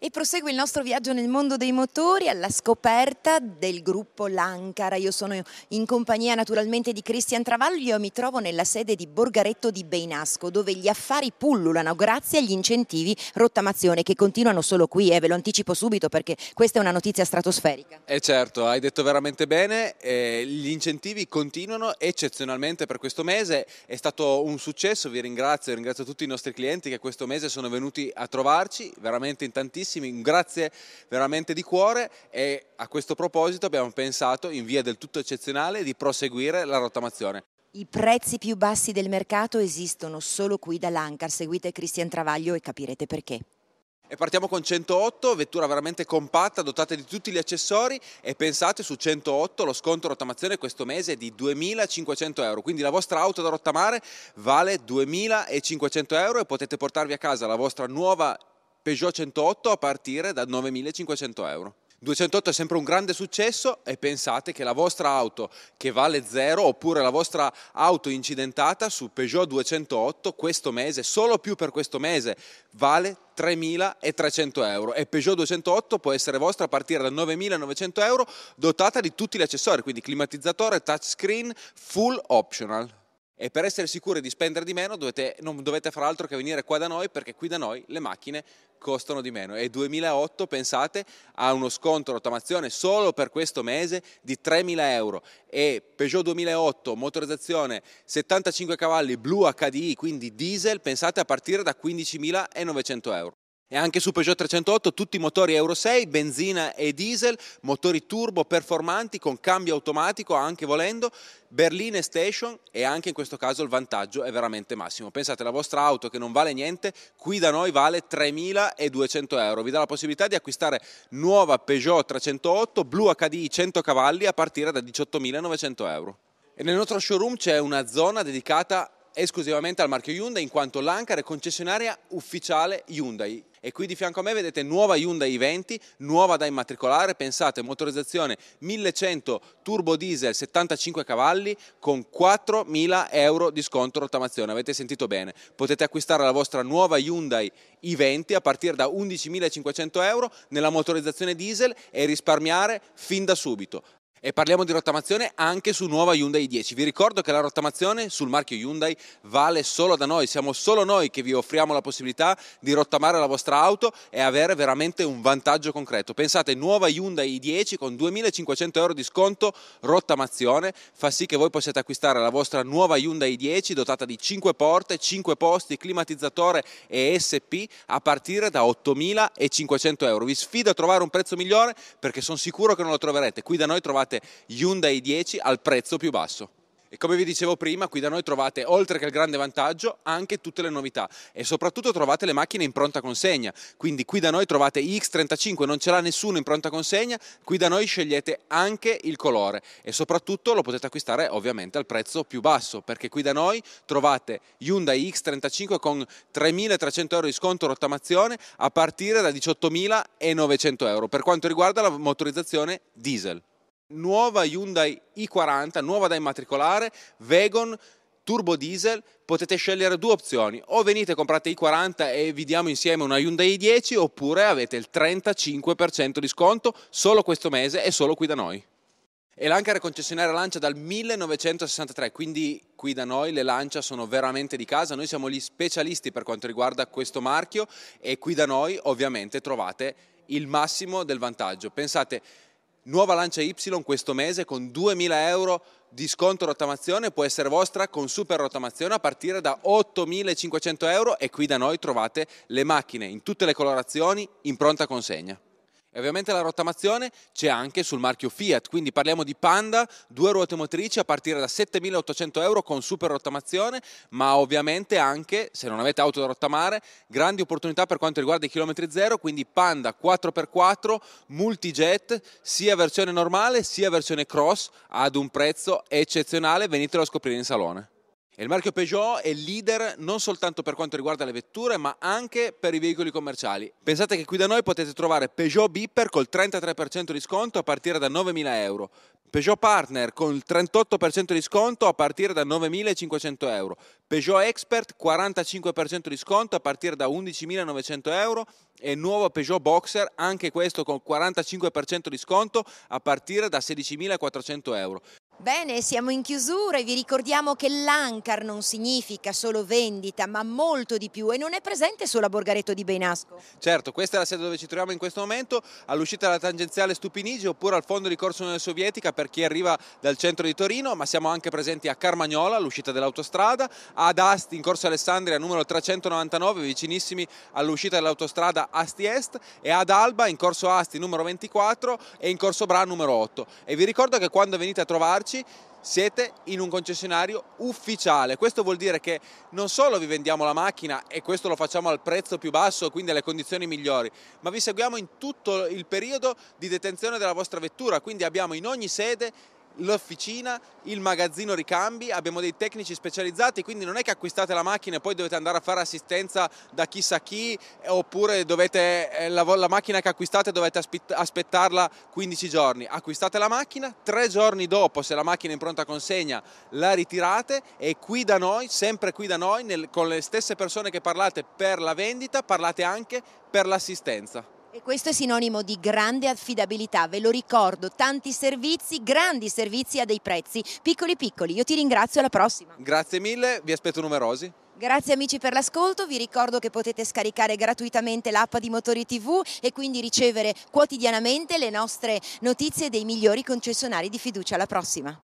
E prosegue il nostro viaggio nel mondo dei motori alla scoperta del gruppo L'Ancara. Io sono in compagnia naturalmente di Cristian Travaglio e mi trovo nella sede di Borgaretto di Beinasco dove gli affari pullulano grazie agli incentivi rottamazione che continuano solo qui e eh, ve lo anticipo subito perché questa è una notizia stratosferica. E eh, certo, hai detto veramente bene, eh, gli incentivi continuano eccezionalmente per questo mese, è stato un successo, vi ringrazio, ringrazio tutti i nostri clienti che questo mese sono venuti a trovarci, veramente in tantissimi tantissimi, un grazie veramente di cuore e a questo proposito abbiamo pensato in via del tutto eccezionale di proseguire la rottamazione. I prezzi più bassi del mercato esistono solo qui dall'Ancar, seguite Cristian Travaglio e capirete perché. E partiamo con 108, vettura veramente compatta, dotata di tutti gli accessori e pensate su 108 lo sconto rottamazione questo mese è di 2.500 euro, quindi la vostra auto da rottamare vale 2.500 euro e potete portarvi a casa la vostra nuova Peugeot 108 a partire da 9.500 euro. 208 è sempre un grande successo e pensate che la vostra auto che vale zero oppure la vostra auto incidentata su Peugeot 208 questo mese, solo più per questo mese, vale 3.300 euro e Peugeot 208 può essere vostra a partire da 9.900 euro dotata di tutti gli accessori, quindi climatizzatore, touchscreen, full optional e per essere sicuri di spendere di meno dovete, non dovete far altro che venire qua da noi perché qui da noi le macchine costano di meno e 2008 pensate ha uno sconto rottamazione solo per questo mese di 3.000 euro e Peugeot 2008 motorizzazione 75 cavalli blu HDI quindi diesel pensate a partire da 15.900 euro. E anche su Peugeot 308 tutti i motori Euro 6, benzina e diesel, motori turbo performanti con cambio automatico anche volendo, berline station e anche in questo caso il vantaggio è veramente massimo. Pensate, la vostra auto che non vale niente, qui da noi vale 3.200 euro. Vi dà la possibilità di acquistare nuova Peugeot 308 blu HDI 100 cavalli a partire da 18.900 euro. E nel nostro showroom c'è una zona dedicata esclusivamente al marchio Hyundai in quanto l'Ankara è concessionaria ufficiale Hyundai. E qui di fianco a me vedete nuova Hyundai i 20, nuova da immatricolare, pensate motorizzazione 1100 turbo diesel 75 cavalli con 4.000 euro di sconto rottamazione, avete sentito bene, potete acquistare la vostra nuova Hyundai i20 a partire da 11.500 euro nella motorizzazione diesel e risparmiare fin da subito. E parliamo di rottamazione anche su nuova Hyundai 10. Vi ricordo che la rottamazione sul marchio Hyundai vale solo da noi, siamo solo noi che vi offriamo la possibilità di rottamare la vostra auto e avere veramente un vantaggio concreto. Pensate, nuova Hyundai 10 con 2500 euro di sconto rottamazione fa sì che voi possiate acquistare la vostra nuova Hyundai 10 dotata di 5 porte, 5 posti, climatizzatore e SP a partire da 8500 euro. Vi sfido a trovare un prezzo migliore perché sono sicuro che non lo troverete. Qui da noi trovate trovate Hyundai 10 al prezzo più basso. E come vi dicevo prima, qui da noi trovate, oltre che il grande vantaggio, anche tutte le novità e soprattutto trovate le macchine in pronta consegna. Quindi qui da noi trovate X35, non ce l'ha nessuno in pronta consegna, qui da noi scegliete anche il colore e soprattutto lo potete acquistare ovviamente al prezzo più basso, perché qui da noi trovate Hyundai X35 con 3.300 euro di sconto rottamazione a partire da 18.900 euro per quanto riguarda la motorizzazione diesel nuova Hyundai i40, nuova da immatricolare, Vegon, turbo diesel, potete scegliere due opzioni, o venite e comprate i40 e vi diamo insieme una Hyundai i10 oppure avete il 35% di sconto solo questo mese e solo qui da noi. E l'Ancar è concessionaria Lancia dal 1963, quindi qui da noi le Lancia sono veramente di casa, noi siamo gli specialisti per quanto riguarda questo marchio e qui da noi ovviamente trovate il massimo del vantaggio. Pensate, nuova Lancia Y questo mese con 2.000 euro di sconto rottamazione può essere vostra con super rottamazione a partire da 8.500 euro e qui da noi trovate le macchine in tutte le colorazioni in pronta consegna. E ovviamente la rottamazione c'è anche sul marchio Fiat, quindi parliamo di Panda, due ruote motrici a partire da 7.800 euro con super rottamazione, ma ovviamente anche, se non avete auto da rottamare, grandi opportunità per quanto riguarda i chilometri zero, quindi Panda 4x4, multijet, sia versione normale sia versione cross, ad un prezzo eccezionale, venitelo a scoprire in salone il marchio Peugeot è leader non soltanto per quanto riguarda le vetture, ma anche per i veicoli commerciali. Pensate che qui da noi potete trovare Peugeot Beeper col 33% di sconto a partire da 9.000 euro, Peugeot Partner con il 38% di sconto a partire da 9.500 euro, Peugeot Expert 45% di sconto a partire da 11.900 euro e il nuovo Peugeot Boxer, anche questo con 45% di sconto a partire da 16.400 euro. Bene, siamo in chiusura e vi ricordiamo che l'Ancar non significa solo vendita, ma molto di più e non è presente solo a Borgaretto di Beinasco. Certo, questa è la sede dove ci troviamo in questo momento, all'uscita dalla tangenziale Stupinigi oppure al fondo di Corso Unione Sovietica per chi arriva dal centro di Torino, ma siamo anche presenti a Carmagnola, all'uscita dell'autostrada, ad Asti in Corso Alessandria numero 399, vicinissimi all'uscita dell'autostrada Asti Est e ad Alba in Corso Asti numero 24 e in Corso Bra numero 8. E vi ricordo che quando venite a trovarci guidarci siete in un concessionario ufficiale. Questo vuol dire che non solo vi vendiamo la macchina e questo lo facciamo al prezzo più basso, quindi alle condizioni migliori, ma vi seguiamo in tutto il periodo di detenzione della vostra vettura, quindi abbiamo in ogni sede l'officina, il magazzino ricambi, abbiamo dei tecnici specializzati, quindi non è che acquistate la macchina e poi dovete andare a fare assistenza da chissà chi eh, oppure dovete, eh, la, la macchina che acquistate dovete aspettarla 15 giorni. Acquistate la macchina, tre giorni dopo se la macchina è in pronta consegna la ritirate e qui da noi, sempre qui da noi, nel, con le stesse persone che parlate per la vendita, parlate anche per l'assistenza. E questo è sinonimo di grande affidabilità, ve lo ricordo, tanti servizi, grandi servizi a dei prezzi, piccoli piccoli. Io ti ringrazio, alla prossima. Grazie mille, vi aspetto numerosi. Grazie amici per l'ascolto, vi ricordo che potete scaricare gratuitamente l'app di Motori TV e quindi ricevere quotidianamente le nostre notizie dei migliori concessionari di fiducia. Alla prossima!